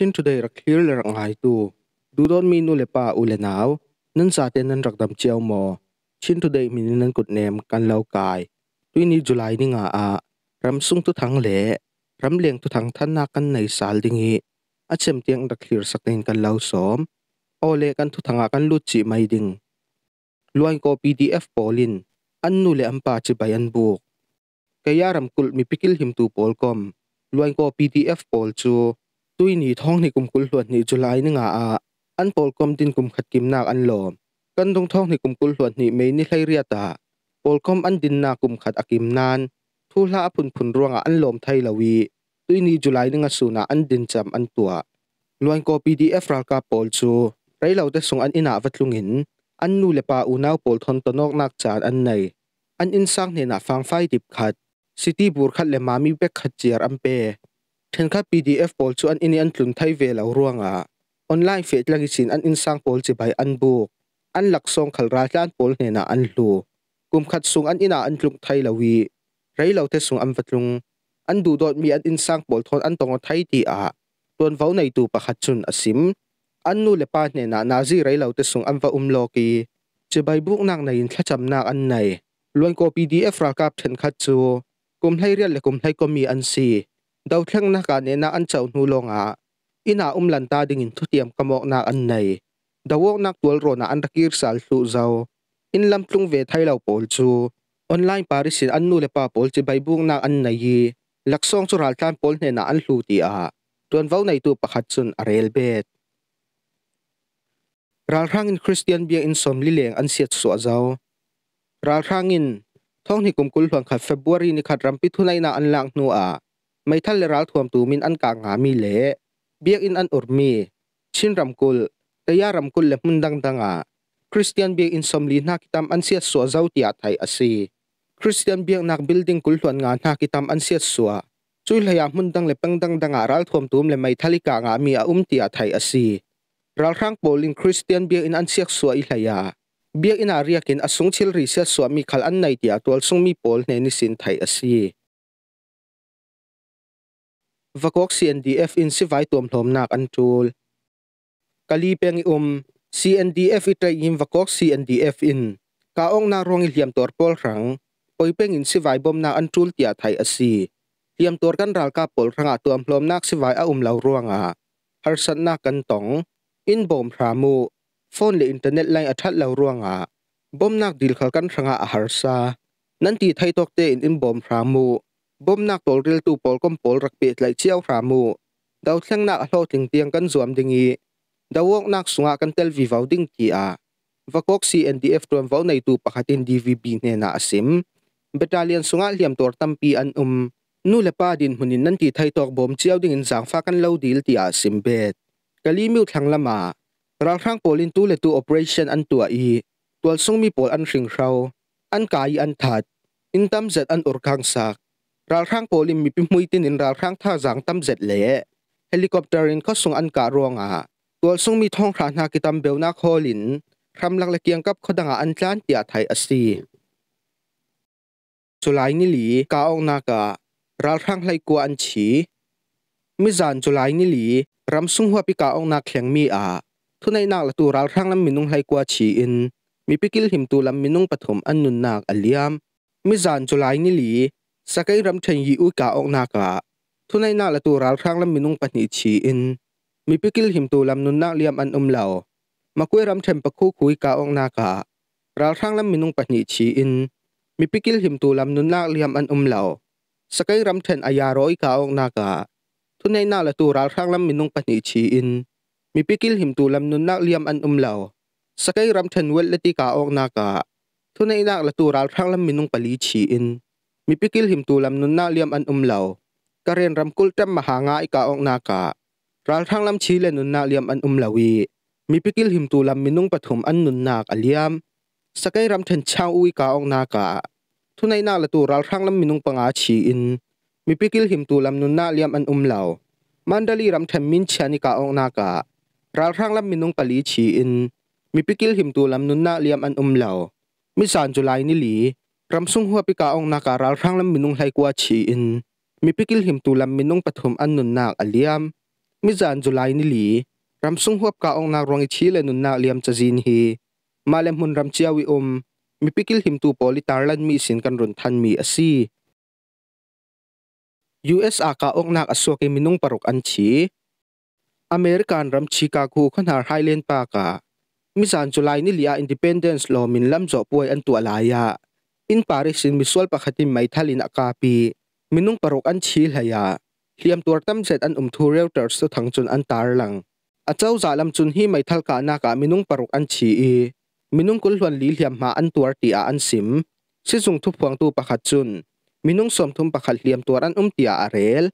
sin today rakhir le rangai tu dudon mi nu lepa ulenaw nan sa te nan rakdam chiao mo chin today min nan kut nem kan lau kai tuini julai ni nga a ram sung tu thang le ram leng tu thang than na kan nei sal dingi a chem tiang rakhir sakten kan lau som ole kan tu thanga kan lu chi mai ding luan ko pdf polin an nu le ampa chi bai an buk kaya ram kul mi pikil him tu polkom luan ko pdf pol chu ตุยนีท้องนี่กุมกุลหลวดนี่จุลายนี่งาอาอันปอลกอมดินกุมขัดกิมนาอันหลอม กันตรงท้องนี่กุมกุลหลวดนี่ไม่นี่ไรเรียตาปอลกอมอันดินนากุมขัดอักิมนานทุลาพุนพุนรวงอันหลอมไทยลาวีตุยนีจุลายนี่งาสูนาอันดินจำอันตัวลวนกอปีดีเอฟรากาปอลจูไรเราเดชส่งอันอินาวัดลุงหินอันนูเลปาอูนาวปอลทนตนอกนักจานอันในอันอินสร้างเนี่ยนาฟังไฟดิบขัดซิตี้บูร์ขัดเลมามีเบกขัดเจียรอัมเปทนค่า PDF พอลชวนอินีอันตุนไทยเวลาร่วงอ่ะออนไลน์เฟซลังกิสินอันอินสังพอลจีใบอันบุกอันหลักทรงขลราชันพอลเนน่าอันลูกุมขัดสูงอันอินาอันตุนไทยลาวีไรเราเทสูงอันวัดลงอันดูดอดมีอันอินสังพอลทอนอันตองอไทยดีอ่ะตัวนว้าในตัวประขัดชนอสิมอันนู่เลปานเนี่ยนะนาจีไรเราเทสูงอันว่าอุมโลกีจีใบบุกนางในขจำนาอันไหนล้วนก็ PDF รากับเทนขาดจูกุมไทยเรียนและกุมไทยก็มีอันซีดาวเียงนักการเนน่าอันเจ้าหนูลงอ่ะอินาอุ้มลันตาดิ่งินทุเตียมกมอกนาอันไหนดาวอนักตัวรนาอันตะกีรสัลสุเจ้าอินลำตุงเวทไทยเราโพลจูออนไลน์ปาริสินอันนูเลปาโพลจีใบบุงนาอันไหนลักซองสุราลันรโพลเนน่าอันสูตีอ่ะตัวนว้าในตัวประคัดสุนอเรลเบดรัลรังอินคริสเตียนเบียอินสมลิเลงอันเสียดสวเจ้ารัลรังอินท้องหิกุมกุลหลวงขัดเฟบรุรีนิขัดรัมปิทุนัยนาอันลังนัวไม่ทันเลรัลทวมตูมินอันกางหามีเละเบียกอินอันอุรมีชินรำกุลแต่ยารำกุลเล็มุนดังดังอ่ะคริสเตียนเบียกอินสมลีนักิตามอันเสียสัวเจ้าทียไทยอสีคริสเตียนเบียกนักบิลดิ้งกุลทวนงานนักิตามอันเสียสัว่วยเลยามุนดังเล็ปังดังดังอ่ะรัลทวมตูมเล็ไม่ทันลิกางามีอาุ้มที่าไทยอสีรัลครั้งโปลิงคริสเตียนเบียกอินอันเสียสัวอิเลียเบียกอินอาเรียกินอสงชิลรีเสียสัวมีขลันในี่ีาตัวสงมีโปลเนนิสินไทยอสีวกซกนดีเอฟอินสิไวตัวมถมนักอันจูลกาลีเปงอุ่มซีอนดีเอฟอิตรยิมวกซกนดีเอฟอินกาองนารวงอิเลียมตัวพอลรังปอยเปงอินสิไวบอมนักอันจูลที่อาไทยอสีเลียมตัวกันรัลกาพอลรังอตัวมถมนักสิไวอาอุ่มเล่าวรวงอาฮาร์สันนักกันตงอินบอมพรามูฟอนเละอินเทอร์เน็ตไลน์อัตทัดล่าวรวงอาบอมนักดิลขลกันรังอาฮาร์ซา นั่นตีไทยตกเตอินอินบอมพรามูบ่มนักปอลรยลตูปอลก้มปอลรักเปียไหลเชี่ยวรามูดาวแท่งนักโลถึงเตียงกันสวมดิงีดาวกนักสุงากันเตลวีวาวดิ้งกีอาวักอกซีเอ็นดีเอฟัวมวาวในตูปะขัดินดีวีบีเนนาซิมเบตาเลียนสุงาเหลี่ยมตัวตั้มปีอันอุมนู่เลป้าดินหุ่นินนั่นที่ไทยตอกบ่มเชี่ยวดิ้งสังฟ้ากันเล่าดีลตีอาซิมเบตกะลีมิวทังละมารัาทังปอลินตูเลตูโอเปอเรชั่นอันตัวอีตัวซุงมีปอลอันริงเราอันกายอันถัดอินตัมเ็ดอันอุรคังสักราครังโพลิมมีพิมุยตินินราครังท่าจังตั้มเจ็ดเละเฮลิคอปเตอร์ินก็ส่งอันการวงอ่ะตัวส่งมีท้องขานากิตัมเบลนาโคลินคำลักลเกียงกับขดังอันจานเตียไทยอสีสุไลนิลีกาองนากะราครังไลกัวอันฉีมิจานสุไลนิลีรำสุงหัวปิกาองนาคียงมีอ่ะทุนในนักละตัวรัครั้งลำมินุงไลกัวฉีอินมีปิกิลหิมตัวลำมินุงปฐมอันนุนนากอเลียมมิจานสุไลนิลีสกายรำเชยยีอุกาออกนากะทุนายนาละตัวรัลครั้งลำมินุงปนิชีอินมีพิกิลหิมตัวลำนุนนักเลียมอันอุมเหล่ามาคุยรำเชงปะคู่คุยกาออกนากะรัลครั้งลำมินุงปนิชีอินมีพิกิลหิมตัวลำนุนนักเลียมอันอุมเหล่าสกายรำเชนอายาร้อยกาออกนากะทุนายนาละตัวรัลครั้งลำมินุงปนิชีอินมีพิกิลหิมตัวลำนุนนักเลียมอันอุมเหล่าสกายรำเชนเวลติกาออกนากะทุนายนาละตัวรัลครั้งลำมินุงปลีชีอินมีพิกลหิมตูลำนุนนาเลียมอันอุมเหลาการเรียนรำคุลจำมมหางาอิกาองนาคารางทางลำชีเลนุนนาเลียมอันอุมเลวีมีพิกลหิมตูลำมินุงปฐมอันนุนนาคาเลียมสกายรำเทนชาวอุยกาองนาคาทุนในนาละตูรางทางลำมินุงปังอาชีอินมีพิกลหิมตูลำนุนนาเลียมอันอุมเหลามันดลีรำเทนมินชานิกาองนาคารางทางลำมินุงปลีชีอินมีพิกลหิมตูลำนุนนาเลียมอันอุมเหลามิสานจุไลนิลีรำซุงหัวปิกาองนักการาลครังลำมินุงไหกว่าชีอินมีปิกิลหิมตูลำมินุงปฐมอันนุนนักอเลียมมิจานจุลัยนิลีรำซุงหัวปิกาองนากรวงอิชีเลนุนนักเลียมจะจินฮีมาเลมุนรำเจียวิอมมีปิกิลหิมตูโพลิตาลันมีสินกันรุนทันมีอซี US อาคาองนักอสวกิมินุงปรุกอันชีอเมริกันรำชิกากูันฮาร์ไฮเลนปากามิจานจุลัยนิลีอาอินดิเพนเดนซ์ลอมินลำจ่อป่วยอันตัวลายาอินปาริสินมิสวลปะขติมไมทัลินอากาปีมินุงปรกอันชีลเฮียเลียมตัวตั้มเซตอันอุมทูเรลเตอร์สุทังจุนอันตารลังอาจจะอุจาลจุนฮีไมทัลกานากามินุงปรกอันชีอีมินุงกุลวันลีเลียมมาอันตัวตีอาอันซิมซิซุงทุพวงตูปะขัดจุนมินุงสมทุมปะขเลียมตัวอันอุมตีอาเรล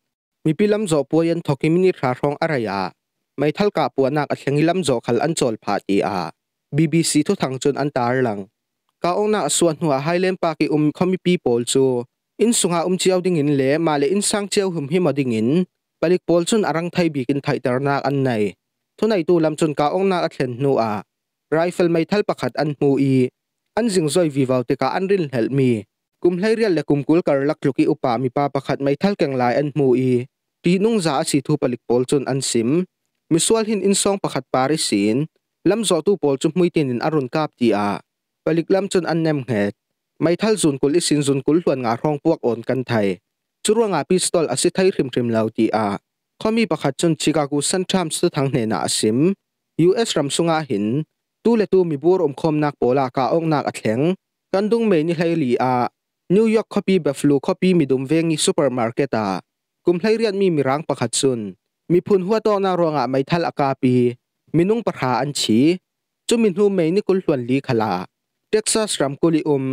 มีพิลัมโจปวยันทอกิมินิพระรองอะไรยาไม่ทัลกาปัวนักอัศงิลัมจอจขลันโจลพาตีอาบีบีซีทุทังจุนอันตารัง kaong na aswan hua Highland Park i um khami people chu in sunga um chiao ding in le ma le in sang chiao hum hi ma ding in palik pol chun arang thai bi kin thai tarna an nei thunai tu lam chun kaong na athlen nu a rifle mai thal pakhat an mu i an jing zoi vi vau te ka an rin help mi kum hlai rial le kum kul kar lak luki upa mi pa pakhat mai thal keng lai an mu i ti nung za si thu palik pol chun an sim misual hin in song pakhat parisin lam zo tu pol chu muitin in arun kap ti a ลิกลำจนอันเนมเหตไม่ทัลซุนกุลิสินซุนกุลหวนงาหองพวกอ่อนกันไทยจุรวงาพิสตอลอสิไทยริมริมเลาตีอาขาอมีประคัดจนชิกากูสันทรัมสุดทางเนนาซิมยูเอสรัมสุงาหินตู้เลตูมีบัวอมคมนักโปลากาองนักอัดแข็งกันดุงเมนิไฮลีอานิวยอร์กคอปีแบบฟลูคอปีมีดุมเวงีซูเปอร์มาร์เก็ตากุมไลเรียนมีมีรัางประคัดจนมีพุนหัวตอนารองาไม่ทัลอากาปีมีนุ่งประหาอันชีจุมินหูเมนิกุลหวนลีขลาเ็กซัสรัมกุลิอุม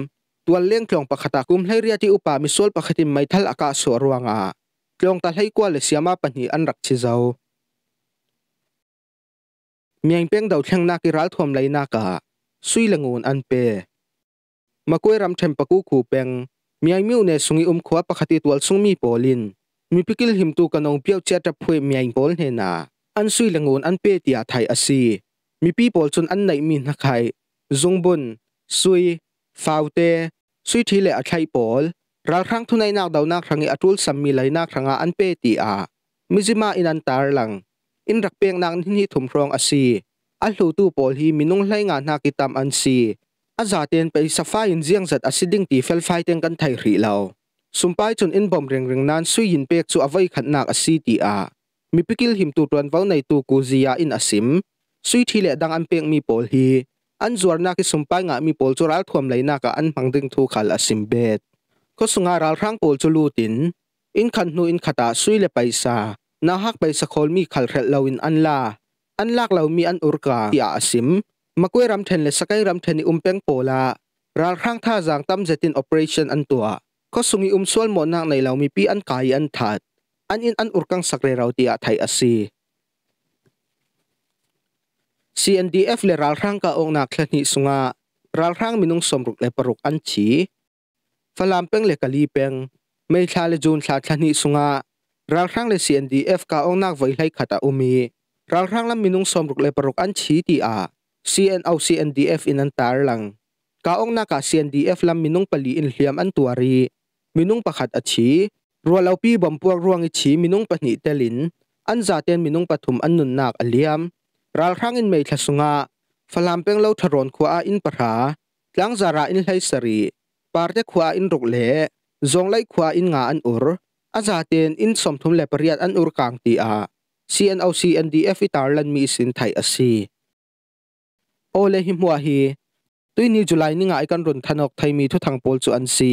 ตัวเลี้ยงคลองปะขตากุมให้เรียดติอุปามิสวลปะขติไม่ทัลอากาศสวรวงาคลองตาใหยกวาเลเซียมาปนญีอันรักชิจาวมีอยงเพีงดาวเชียงนาคิรัลทอมไลนากาสุยลงูนอันเปมาคุยรัมเทมปะกุคูเปงมีอยงมิวเนสุงิอุมขวาปะขติตัวสุงมีโพลินมีพิกิลหิมตูกันองเปียวเจตพวยมีอยงโพลเฮนาอันสุยลงูนอันเปตีาไทยอาซีมีพี่โพลชนอันไหนมีนักไห้จงบุนซุยฟาวเตซุยทีเลอชัยปอลรักครั้งทุนในนักดาวนักครั้งอัตุลสัมมีไลนักครั้งอันเปตีอามิจิมาอินันตาร์ลังอินรักเพียงนางที่นิทุมรองอาศีอัลลูตูปอลฮีมินุงไลงานนักกิตามอันซีอาจาเตียนไปสัฟายินเจียงจัดอาศิดิงตีเฟลไฟเตียงกันไทยรีเลาสุมไปจนอินบอมเริงเริงนั้นซุยยินเปกสุอวัยขันนักอาศีตีอามีพิกิลหิมตูตรวนเว้าในตูกูซียาอินอาซิมซุยทีเลดังอันเพียงมีปอลฮีอันจวนนักสุ่มไปงมีโพลจุรัลทวมไหลนนักอันพังดึงทุกขัลอสิมเบตก็สุงารัลรังโพลจุลูตินอินขันนูอินขตาสุยเลไปซานาฮักไปสกอลมีขัลเรลลาวินอันลาอันลักเหลามีอันอุรกาอยาอสิมมะกวยรัมเทนเลสกายรัมเทนอุมเปงโปลารัลรังท่าจางตั้มเจตินโอเปอเรชั่นอันตัวก็สุ่งอุมส่วนหมอนักในเหลามีปีอันกายอันทัดอันอินอันอุรกังสักเรราวตียาไทยอสี CNDF เลรัลครั้งกาองนักเลนิสุงารัลรังมินุงสมรุกเลปรุกอันชีฟลามเป็งเลกาลีเป็งไม่ชาเลจูนทาทนิสุงารัลครั้งเล CNDF กาองนักไว้ไล่ขัดอุมีรัลครั้งลำมินุงสมรุกเลปรุกอันชีทีอา CN เอา CNDF อินันตาร์ลังกาองนัก CNDF ลำมินุงปลีอินเลียมอันตัวรีมินุงประขัดอัชีรัวเลาปีบอมพวกรวงอิชีมินุงปนิเตลินอันจาเตนมินุงปฐุมอันนุนนักอเลียมรัลครั้งอินเมทัศงะฟลามเป็งเล่าทรอนขวาอินปะหาหลังจาราอินไหสรีปาร์เตขวาอินรุกเล่จงไล่ขวาอินงาอันอุร อาจาเตนอินสมทุมเล่ปริยัดอันอุรกางตีอา CNOC NDF อิตาลันมีสินไทยอสีโอเลหิมวาฮีตุยนี้จุลัยนี่งายกันรุนทนอกไทยมีทุทางโปลจุอันซี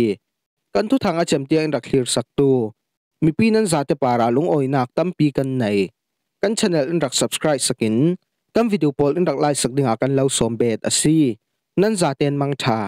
กันทุทางอาจมเตียงรักเลียสักตูมีปีนั้นจาเตปาราลุงโอยนักตั้มปีกันในกันชแนลอนรัก subscribe สกินกัมวิดีโอพลอันดักไล่สักดึงอาการเล่าสมเบ็ดอสีนั่นจะเตียนมังชา